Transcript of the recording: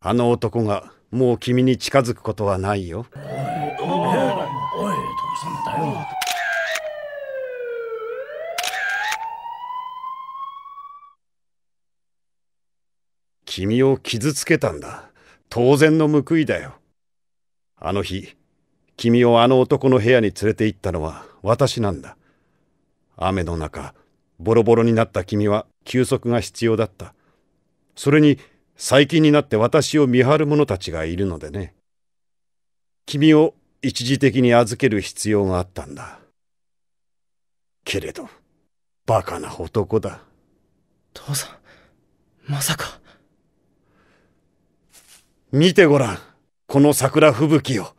あの男がもう君に近づくことはないよ。おい、おい、んだよ。君を傷つけたんだ。当然の報いだよ。あの日、君をあの男の部屋に連れて行ったのは私なんだ。雨の中、ボロボロになった君は休息が必要だった。それに、最近になって私を見張る者たちがいるのでね。君を一時的に預ける必要があったんだ。けれど、馬鹿な男だ。父さん、まさか。見てごらん、この桜吹雪を。